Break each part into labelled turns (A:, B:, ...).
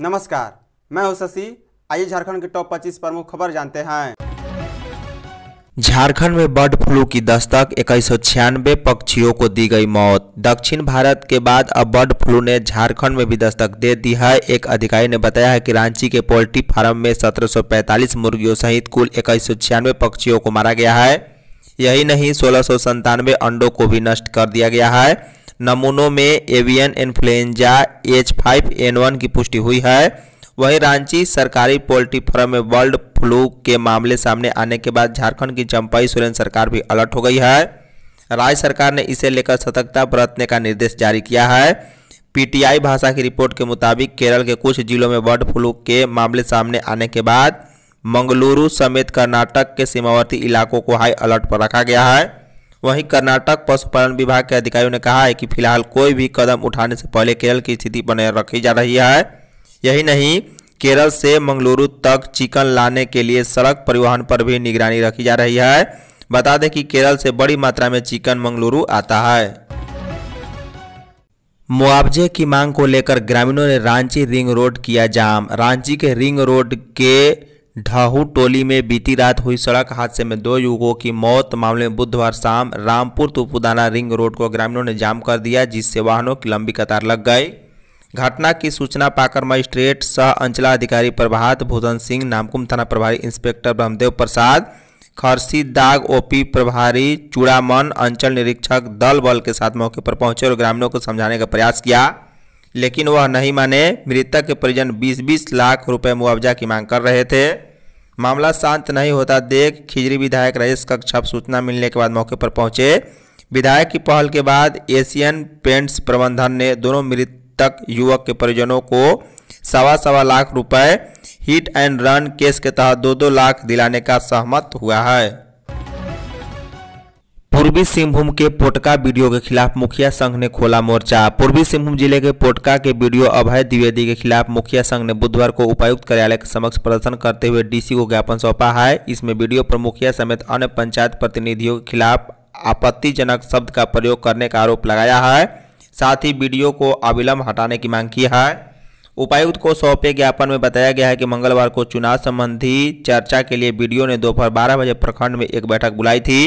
A: नमस्कार मैं हूं शशि आइए झारखंड के टॉप 25 प्रमुख खबर जानते हैं झारखंड में बर्ड फ्लू की दस्तक इक्कीस पक्षियों को दी गई मौत दक्षिण भारत के बाद अब बर्ड फ्लू ने झारखंड में भी दस्तक दे दी है एक अधिकारी ने बताया है कि रांची के पोल्ट्री फार्म में 1745 मुर्गियों सहित कुल इक्कीस पक्षियों को मारा गया है यही नहीं सोलह सौ संतानवे अंडों को भी नष्ट कर दिया गया है नमूनों में avian influenza H five N one की पुष्टि हुई है वहीं रांची सरकारी पोल्ट्री फार्म में वर्ल्ड फ्लू के मामले सामने आने के बाद झारखंड की चंपाई सोरेन सरकार भी अलर्ट हो गई है राज्य सरकार ने इसे लेकर सतर्कता बरतने का निर्देश जारी किया है पीटीआई भाषा की रिपोर्ट के मुताबिक केरल के कुछ जिलों में बर्ड फ्लू के मामले सामने आने के बाद मंगलुरु समेत कर्नाटक के सीमावर्ती इलाकों को हाई अलर्ट पर रखा गया है वहीं कर्नाटक पशुपालन विभाग के अधिकारियों ने कहा है कि फिलहाल कोई भी कदम उठाने से पहले केरल की स्थिति बनाए रखी जा रही है यही नहीं केरल से मंगलुरु तक चिकन लाने के लिए सड़क परिवहन पर भी निगरानी रखी जा रही है बता दें कि केरल से बड़ी मात्रा में चिकन मंगलुरु आता है मुआवजे की मांग को लेकर ग्रामीणों ने रांची रिंग रोड किया जाम रांची के रिंग रोड के ढाहू टोली में बीती रात हुई सड़क हादसे में दो युवकों की मौत मामले में बुधवार शाम रामपुर तुपुदाना रिंग रोड को ग्रामीणों ने जाम कर दिया जिससे वाहनों की लंबी कतार लग गई घटना की सूचना पाकर मजिस्ट्रेट सह अंचलाधिकारी प्रभात भूषण सिंह नामकुम थाना प्रभारी इंस्पेक्टर ब्रह्मदेव प्रसाद खरसी दाग ओपी प्रभारी चूड़ामन अंचल निरीक्षक दल बल के साथ मौके पर पहुंचे और ग्रामीणों को समझाने का प्रयास किया लेकिन वह नहीं माने मृतक के परिजन 20-20 लाख रुपए मुआवजा की मांग कर रहे थे मामला शांत नहीं होता देख खिजरी विधायक रजेश कक्षप सूचना मिलने के बाद मौके पर पहुंचे विधायक की पहल के बाद एशियन पेंट्स प्रबंधन ने दोनों मृतक युवक के परिजनों को सवा सवा लाख रुपए हिट एंड रन केस के तहत दो दो लाख दिलाने का सहमत हुआ है पूर्वी सिंहभूम के पोटका वीडियो के खिलाफ मुखिया संघ ने खोला मोर्चा पूर्वी सिंहभूम जिले के पोटका के वीडियो अभय द्विवेदी के खिलाफ मुखिया संघ ने बुधवार को उपायुक्त कार्यालय के समक्ष प्रदर्शन करते हुए डीसी को ज्ञापन सौंपा है इसमें वीडियो पर मुखिया समेत अन्य पंचायत प्रतिनिधियों के खिलाफ आपत्तिजनक शब्द का प्रयोग करने का आरोप लगाया है साथ ही वीडियो को अविलंब हटाने की मांग की है उपायुक्त को सौंपे ज्ञापन में बताया गया है कि मंगलवार को चुनाव संबंधी चर्चा के लिए वीडियो ने दोपहर बारह बजे प्रखंड में एक बैठक बुलाई थी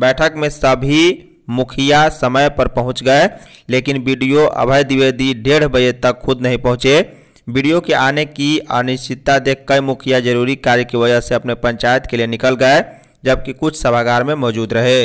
A: बैठक में सभी मुखिया समय पर पहुंच गए लेकिन वीडियो अभय द्विवेदी डेढ़ बजे तक खुद नहीं पहुंचे वीडियो के आने की अनिश्चितता देख कई मुखिया जरूरी कार्य की वजह से अपने पंचायत के लिए निकल गए जबकि कुछ सभागार में मौजूद रहे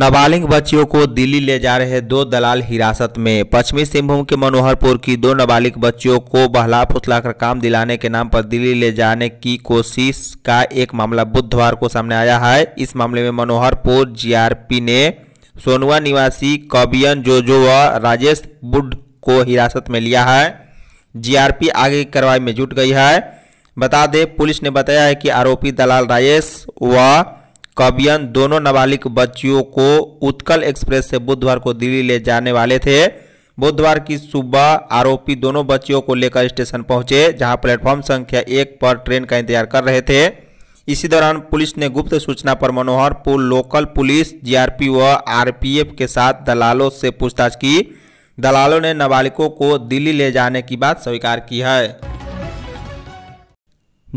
A: नाबालिग बच्चियों को दिल्ली ले जा रहे दो दलाल हिरासत में पश्चिमी सिंहभूम के मनोहरपुर की दो नाबालिग बच्चियों को बहला फुसला कर काम दिलाने के नाम पर दिल्ली ले जाने की कोशिश का एक मामला बुधवार को सामने आया है इस मामले में मनोहरपुर जीआरपी ने सोनुआ निवासी कबियन जोजो व राजेश बुड को हिरासत में लिया है जी आगे की कार्रवाई में जुट गई है बता दें पुलिस ने बताया है कि आरोपी दलाल राजेश व कबियन दोनों नाबालिग बच्चियों को उत्कल एक्सप्रेस से बुधवार को दिल्ली ले जाने वाले थे बुधवार की सुबह आरोपी दोनों बच्चियों को लेकर स्टेशन पहुंचे जहां प्लेटफॉर्म संख्या एक पर ट्रेन का इंतजार कर रहे थे इसी दौरान पुलिस ने गुप्त सूचना पर मनोहरपुर लोकल पुलिस जीआरपी व आरपीएफ के साथ दलालों से पूछताछ की दलालों ने नाबालिगों को दिल्ली ले जाने की बात स्वीकार की है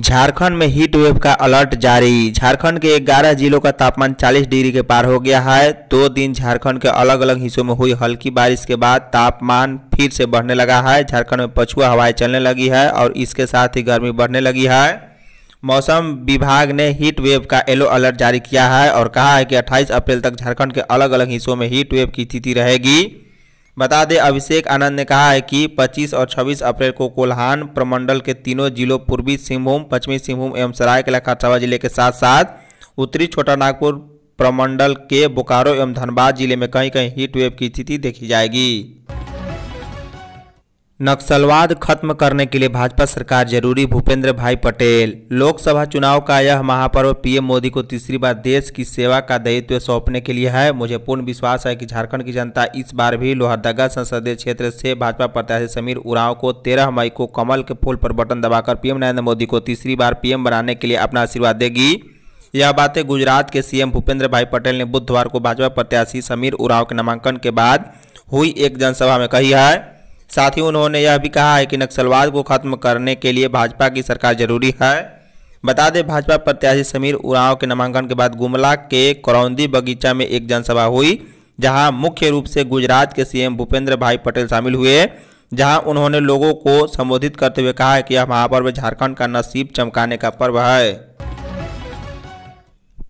A: झारखंड में हीट वेव का अलर्ट जारी झारखंड के 11 जिलों का तापमान 40 डिग्री के पार हो गया है दो दिन झारखंड के अलग अलग हिस्सों में हुई हल्की बारिश के बाद तापमान फिर से बढ़ने लगा है झारखंड में पछुआ हवाएं चलने लगी है और इसके साथ ही गर्मी बढ़ने लगी है मौसम विभाग ने हीट वेव का येलो अलर्ट जारी किया है और कहा है कि अट्ठाईस अप्रैल तक झारखंड के अलग अलग हिस्सों में हीट वेव की स्थिति रहेगी बता दें अभिषेक आनंद ने कहा है कि 25 और 26 अप्रैल को कोल्हान प्रमंडल के तीनों जिलों पूर्वी सिंहभूम पश्चिमी सिंहभूम एवं सरायकला खरसावा जिले के साथ साथ उत्तरी छोटा नागपुर प्रमंडल के बोकारो एवं धनबाद जिले में कहीं कहीं हीट वेव की स्थिति देखी जाएगी नक्सलवाद खत्म करने के लिए भाजपा सरकार जरूरी भूपेंद्र भाई पटेल लोकसभा चुनाव का यह महापर्व पीएम मोदी को तीसरी बार देश की सेवा का दायित्व सौंपने के लिए है मुझे पूर्ण विश्वास है कि झारखंड की जनता इस बार भी लोहरदगा संसदीय क्षेत्र से भाजपा प्रत्याशी समीर उरांव को 13 मई को कमल के फूल पर बटन दबाकर पीएम नरेंद्र मोदी को तीसरी बार पीएम बनाने के लिए अपना आशीर्वाद देगी यह बातें गुजरात के सीएम भूपेंद्र भाई पटेल ने बुधवार को भाजपा प्रत्याशी समीर उरांव के नामांकन के बाद हुई एक जनसभा में कही है साथ ही उन्होंने यह भी कहा है कि नक्सलवाद को खत्म करने के लिए भाजपा की सरकार जरूरी है बता दें भाजपा प्रत्याशी समीर उरांव के नामांकन के बाद गुमला के करौंदी बगीचा में एक जनसभा हुई जहां मुख्य रूप से गुजरात के सीएम भूपेंद्र भाई पटेल शामिल हुए जहां उन्होंने लोगों को संबोधित करते हुए कहा कि यह महापर्व झारखंड का नसीब चमकाने का पर्व है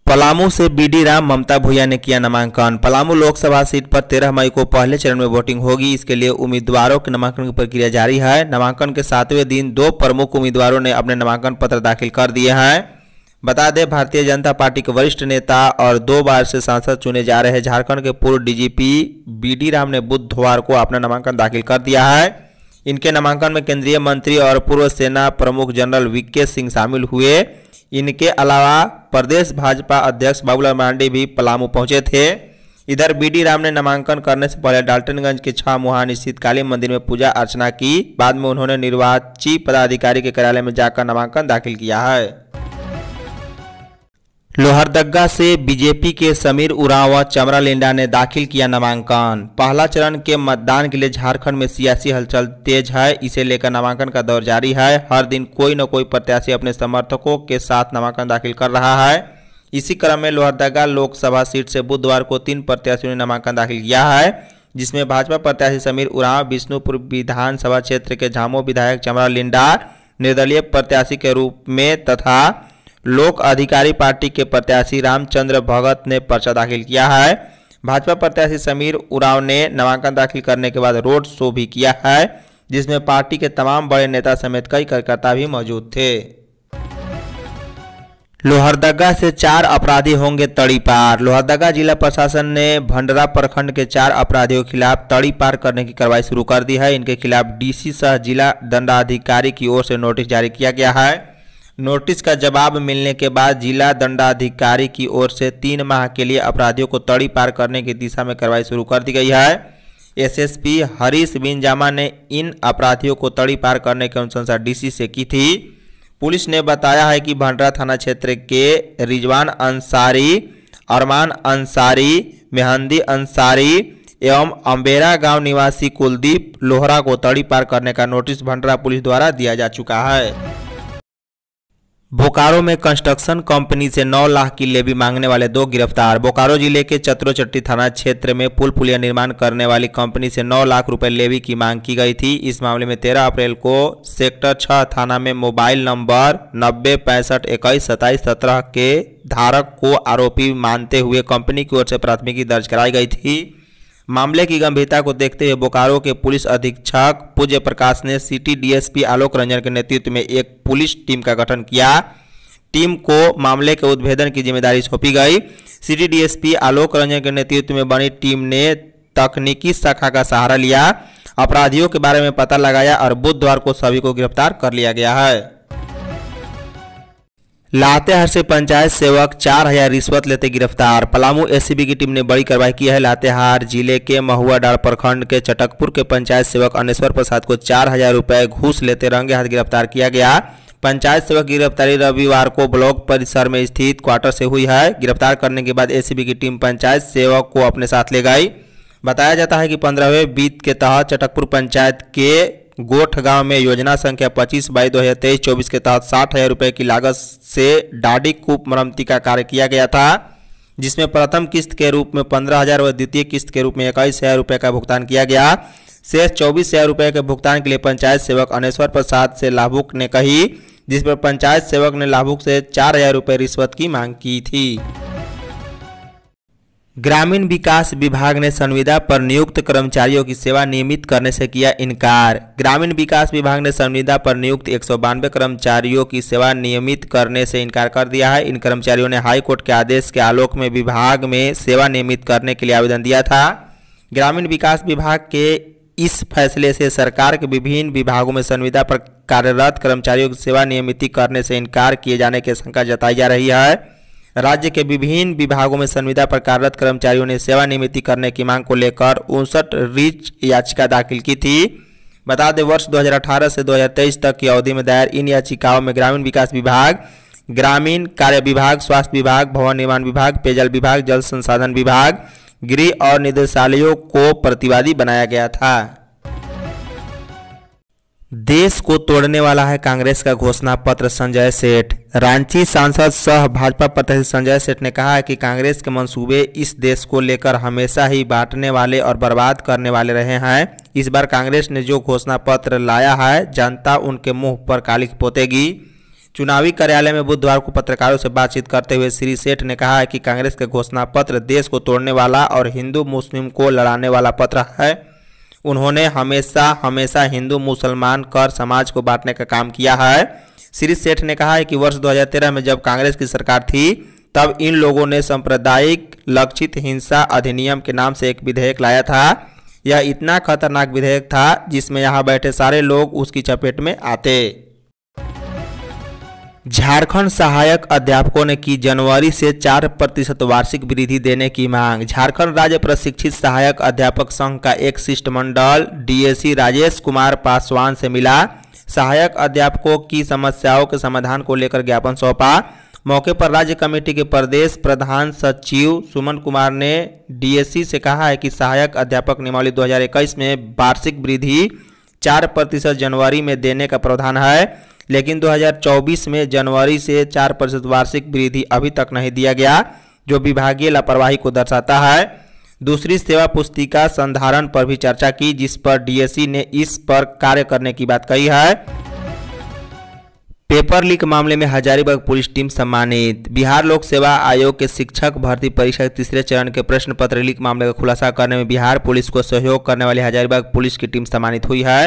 A: पलामू से बीडी राम ममता भूया ने किया नामांकन पलामू लोकसभा सीट पर 13 मई को पहले चरण में वोटिंग होगी इसके लिए उम्मीदवारों के नामांकन की प्रक्रिया जारी है नामांकन के सातवें दिन दो प्रमुख उम्मीदवारों ने अपने नामांकन पत्र दाखिल कर दिए हैं बता दें भारतीय जनता पार्टी के वरिष्ठ नेता और दो बार से सांसद चुने जा रहे झारखंड के पूर्व डीजीपी बीडी राम ने बुधवार को अपना नामांकन दाखिल कर दिया है इनके नामांकन में केंद्रीय मंत्री और पूर्व सेना प्रमुख जनरल वी सिंह शामिल हुए इनके अलावा प्रदेश भाजपा अध्यक्ष बाबूलाल मांडी भी पलामू पहुंचे थे इधर बी डी राम ने नामांकन करने से पहले डाल्टनगंज के मुहान स्थित काली मंदिर में पूजा अर्चना की बाद में उन्होंने निर्वाची पदाधिकारी के कार्यालय में जाकर नामांकन दाखिल किया है लोहरदगा से बीजेपी के समीर उरांव व चमरा लेंडा ने दाखिल किया नामांकन पहला चरण के मतदान के लिए झारखंड में सियासी हलचल तेज है इसे लेकर नामांकन का दौर जारी है हर दिन कोई न कोई प्रत्याशी अपने समर्थकों के साथ नामांकन दाखिल कर रहा है इसी क्रम में लोहरदगा लोकसभा सीट से बुधवार को तीन प्रत्याशियों ने नामांकन दाखिल किया है जिसमें भाजपा प्रत्याशी समीर उरांव विष्णुपुर विधानसभा क्षेत्र के झामो विधायक चमरा लिंडा निर्दलीय प्रत्याशी के रूप में तथा लोक अधिकारी पार्टी के प्रत्याशी रामचंद्र भगत ने पर्चा दाखिल किया है भाजपा प्रत्याशी समीर उराव ने नामांकन दाखिल करने के बाद रोड शो भी किया है जिसमें पार्टी के तमाम बड़े नेता समेत कई कार्यकर्ता भी मौजूद थे लोहरदगा से चार अपराधी होंगे तड़ी पार लोहरदगा जिला प्रशासन ने भंडरा प्रखंड के चार अपराधियों के खिलाफ तड़ी पार करने की कार्रवाई शुरू कर दी है इनके खिलाफ डीसी सह जिला दंडाधिकारी की ओर से नोटिस जारी किया गया है नोटिस का जवाब मिलने के बाद जिला दंडाधिकारी की ओर से तीन माह के लिए अपराधियों को तड़ी पार करने की दिशा में कार्रवाई शुरू कर दी गई है एसएसपी हरीश बिनजामा ने इन अपराधियों को तड़ी पार करने की अनुशंसा डीसी से की थी पुलिस ने बताया है कि भंडरा थाना क्षेत्र के रिजवान अंसारी अरमान अंसारी मेहंदी अंसारी एवं अम्बेरा गांव निवासी कुलदीप लोहरा को तड़ी पार करने का नोटिस भंडरा पुलिस द्वारा दिया जा चुका है बोकारो में कंस्ट्रक्शन कंपनी से 9 लाख की लेवी मांगने वाले दो गिरफ्तार बोकारो जिले के चत्रोचट्टी थाना क्षेत्र में पुल पुलिया निर्माण करने वाली कंपनी से 9 लाख रुपए लेवी की मांग की गई थी इस मामले में 13 अप्रैल को सेक्टर 6 थाना में मोबाइल नंबर नब्बे पैंसठ इक्कीस सत्ताईस सत्रह के धारक को आरोपी मानते हुए कंपनी की ओर से प्राथमिकी दर्ज कराई गई थी मामले की गंभीरता को देखते हुए बोकारो के पुलिस अधीक्षक पूज्य प्रकाश ने सिटी डीएसपी आलोक रंजन के नेतृत्व में एक पुलिस टीम का गठन किया टीम को मामले के उद्भेदन की जिम्मेदारी सौंपी गई सिटी डीएसपी आलोक रंजन के नेतृत्व में बनी टीम ने तकनीकी शाखा का सहारा लिया अपराधियों के बारे में पता लगाया और बुधवार को सभी को गिरफ्तार कर लिया गया है लातेहार से पंचायत सेवक चार हजार रिश्वत लेते गिरफ्तार पलामू एसीबी की टीम ने बड़ी कार्रवाई की है लातेहार जिले के महुआडार प्रखंड के चटकपुर के पंचायत सेवक अनेश्वर प्रसाद को चार हजार रुपये घूस लेते रंगे हाथ गिरफ्तार किया गया पंचायत सेवक की गिरफ्तारी रविवार को ब्लॉक परिसर में स्थित क्वार्टर से हुई है गिरफ्तार करने के बाद ए की टीम पंचायत सेवक को अपने साथ ले गई बताया जाता है कि पंद्रहवें बीत के तहत चटकपुर पंचायत के गोठ गांव में योजना संख्या पच्चीस बाई दो हज़ार तेईस चौबीस के तहत साठ हज़ार रुपये की लागत से डाडी कूप मरम्मती का कार्य किया गया था जिसमें प्रथम किस्त के रूप में पंद्रह हज़ार व द्वितीय किस्त के रूप में इक्कीस हज़ार रुपये का भुगतान किया गया शेष चौबीस हज़ार रुपये के भुगतान के लिए पंचायत सेवक अनेश्वर प्रसाद से लाभुक ने कही जिस पर पंचायत सेवक ने लाभुक से चार हज़ार रुपये रिश्वत की मांग की थी ग्रामीण विकास विभाग ने संविदा पर नियुक्त कर्मचारियों की सेवा नियमित करने से किया इनकार ग्रामीण विकास विभाग ने संविदा पर नियुक्त एक कर्मचारियों की सेवा नियमित करने से इनकार कर दिया है इन कर्मचारियों ने हाईकोर्ट के आदेश के आलोक में विभाग में सेवा नियमित करने के लिए आवेदन दिया था ग्रामीण विकास विभाग के इस फैसले से सरकार के विभिन्न विभागों में संविदा पर कार्यरत कर्मचारियों की सेवा नियमित करने से इनकार किए जाने की शंका जताई जा रही है राज्य के विभिन्न विभागों में संविदा पर कार्यरत कर्मचारियों ने सेवानिवृत्ति करने की मांग को लेकर उनसठ रिच याचिका दाखिल की थी बता दें वर्ष 2018 से 2023 तक की अवधि में दायर इन याचिकाओं में ग्रामीण विकास विभाग ग्रामीण कार्य विभाग स्वास्थ्य विभाग भवन निर्माण विभाग पेयजल विभाग जल संसाधन विभाग गृह और निदेशालयों को प्रतिवादी बनाया गया था देश को तोड़ने वाला है कांग्रेस का घोषणा पत्र संजय सेठ रांची सांसद सह भाजपा प्रत्याशी संजय सेठ ने कहा है कि कांग्रेस के मंसूबे इस देश को लेकर हमेशा ही बांटने वाले और बर्बाद करने वाले रहे हैं इस बार कांग्रेस ने जो घोषणा पत्र लाया है जनता उनके मुंह पर कालिक पोतेगी चुनावी कार्यालय में बुधवार को पत्रकारों से बातचीत करते हुए श्री सेठ ने कहा है कि कांग्रेस का घोषणा पत्र देश को तोड़ने वाला और हिंदू मुस्लिम को लड़ाने वाला पत्र है उन्होंने हमेशा हमेशा हिंदू मुसलमान कर समाज को बांटने का काम किया है श्री सेठ ने कहा है कि वर्ष 2013 में जब कांग्रेस की सरकार थी तब इन लोगों ने सांप्रदायिक लक्षित हिंसा अधिनियम के नाम से एक विधेयक लाया था यह इतना खतरनाक विधेयक था जिसमें यहाँ बैठे सारे लोग उसकी चपेट में आते झारखंड सहायक अध्यापकों ने की जनवरी से चार प्रतिशत वार्षिक वृद्धि देने की मांग झारखंड राज्य प्रशिक्षित सहायक अध्यापक संघ का एक शिष्टमंडल डीएसी राजेश कुमार पासवान से मिला सहायक अध्यापकों की समस्याओं के समाधान को लेकर ज्ञापन सौंपा मौके पर राज्य कमेटी के प्रदेश प्रधान सचिव सुमन कुमार ने डीएसी से कहा है कि सहायक अध्यापक नियमावली दो में वार्षिक वृद्धि चार प्रतिशत जनवरी में देने का प्रावधान है लेकिन 2024 में जनवरी से चार प्रतिशत वार्षिक वृद्धि अभी तक नहीं दिया गया जो विभागीय लापरवाही को दर्शाता है दूसरी सेवा पुस्तिका संधारण पर भी चर्चा की जिस पर डीएससी ने इस पर कार्य करने की बात कही है पेपर लीक मामले में हजारीबाग पुलिस टीम सम्मानित बिहार लोक सेवा आयोग के शिक्षक भर्ती परीक्षा के तीसरे चरण के प्रश्न पत्र लीक मामले का खुलासा करने में बिहार पुलिस को सहयोग करने वाली हजारीबाग पुलिस की टीम सम्मानित हुई है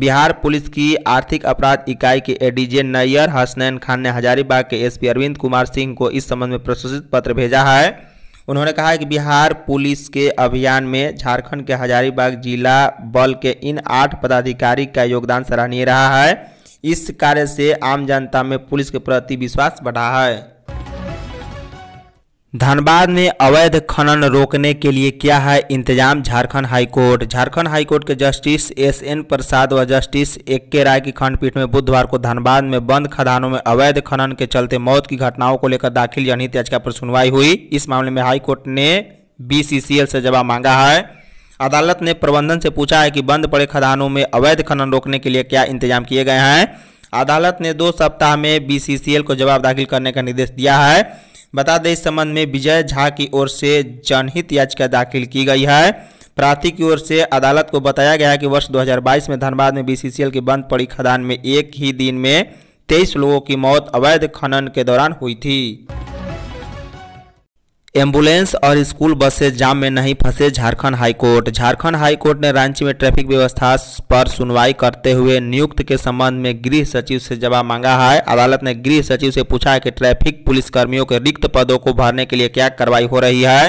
A: बिहार पुलिस की आर्थिक अपराध इकाई के एडीजे नैयर हसनैन खान ने हजारीबाग के एसपी अरविंद कुमार सिंह को इस संबंध में प्रशंसित पत्र भेजा है उन्होंने कहा है कि बिहार पुलिस के अभियान में झारखंड के हजारीबाग जिला बल के इन आठ पदाधिकारी का योगदान सराहनीय रहा है इस कार्य से आम जनता में पुलिस के प्रति विश्वास बढ़ा है धनबाद में अवैध खनन रोकने के लिए क्या है इंतजाम झारखंड हाईकोर्ट झारखंड हाईकोर्ट के जस्टिस एस एन प्रसाद व जस्टिस ए के राय की खंडपीठ में बुधवार को धनबाद में बंद खदानों में अवैध खनन के चलते मौत की घटनाओं को लेकर दाखिल जनहित याचिका पर सुनवाई हुई इस मामले में हाईकोर्ट ने बी से जवाब मांगा है अदालत ने प्रबंधन से पूछा है कि बंद पड़े खदानों में अवैध खनन रोकने के लिए क्या इंतजाम किए गए हैं अदालत ने दो सप्ताह में बी को जवाब दाखिल करने का निर्देश दिया है बता दें इस संबंध में विजय झा की ओर से जनहित याचिका दाखिल की गई है प्रार्थी की ओर से अदालत को बताया गया है कि वर्ष 2022 में धनबाद में बीसीसीएल की बंद पड़ी खदान में एक ही दिन में तेईस लोगों की मौत अवैध खनन के दौरान हुई थी एम्बुलेंस और स्कूल बसें जाम में नहीं फंसे झारखंड हाईकोर्ट झारखंड हाईकोर्ट ने रांची में ट्रैफिक व्यवस्था पर सुनवाई करते हुए नियुक्त के संबंध में गृह सचिव से जवाब मांगा है अदालत ने गृह सचिव से पूछा है कि ट्रैफिक पुलिसकर्मियों के रिक्त पदों को भरने के लिए क्या कार्रवाई हो रही है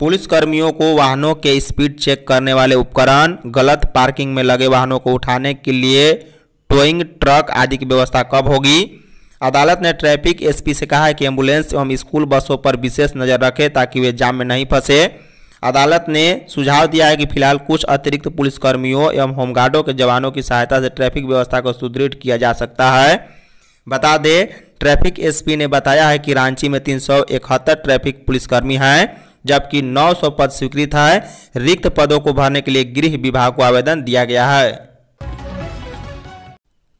A: पुलिसकर्मियों को वाहनों के स्पीड चेक करने वाले उपकरण गलत पार्किंग में लगे वाहनों को उठाने के लिए टोइंग ट्रक आदि की व्यवस्था कब होगी अदालत ने ट्रैफिक एसपी से कहा कि एम्बुलेंस एवं स्कूल बसों पर विशेष नज़र रखें ताकि वे जाम में नहीं फंसे अदालत ने सुझाव दिया है कि फिलहाल कुछ अतिरिक्त पुलिसकर्मियों एवं होमगार्डों के जवानों की सहायता से ट्रैफिक व्यवस्था को सुदृढ़ किया जा सकता है बता दें ट्रैफिक एसपी ने बताया है कि रांची में तीन ट्रैफिक पुलिसकर्मी हैं जबकि 900 पद स्वीकृत है रिक्त पदों को भरने के लिए गृह विभाग को आवेदन दिया गया है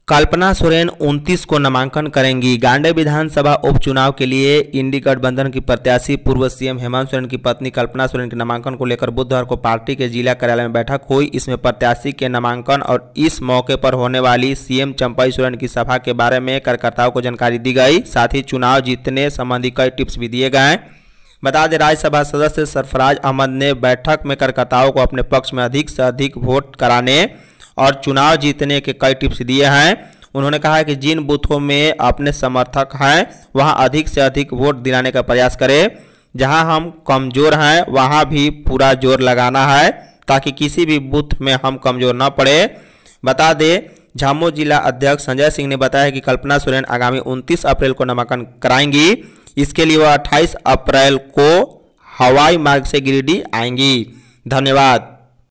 A: कल्पना सोरेन 29 को नामांकन करेंगी गांडे विधानसभा उपचुनाव के लिए इंडी गठबंधन की प्रत्याशी पूर्व सीएम हेमंत सोरेन की पत्नी कल्पना सोरेन के नामांकन को लेकर बुधवार को पार्टी के जिला कार्यालय में बैठक हुई इसमें प्रत्याशी के नामांकन और इस मौके पर होने वाली सीएम चंपाई सोरेन की सभा के बारे में कार्यकर्ताओं को जानकारी दी गई साथ ही चुनाव जीतने संबंधी कई टिप्स भी दिए गए बता दें राज्यसभा सदस्य सरफराज अहमद ने बैठक में कार्यकर्ताओं को अपने पक्ष में अधिक से अधिक वोट कराने और चुनाव जीतने के कई टिप्स दिए हैं उन्होंने कहा है कि जिन बूथों में अपने समर्थक हैं वहां अधिक से अधिक वोट दिलाने का प्रयास करें जहां हम कमज़ोर हैं वहां भी पूरा जोर लगाना है ताकि किसी भी बूथ में हम कमज़ोर न पड़े बता दें झामो जिला अध्यक्ष संजय सिंह ने बताया कि कल्पना सोरेन आगामी 29 अप्रैल को नामांकन कराएंगी इसके लिए वह 28 अप्रैल को हवाई मार्ग से गिरिडीह आएंगी धन्यवाद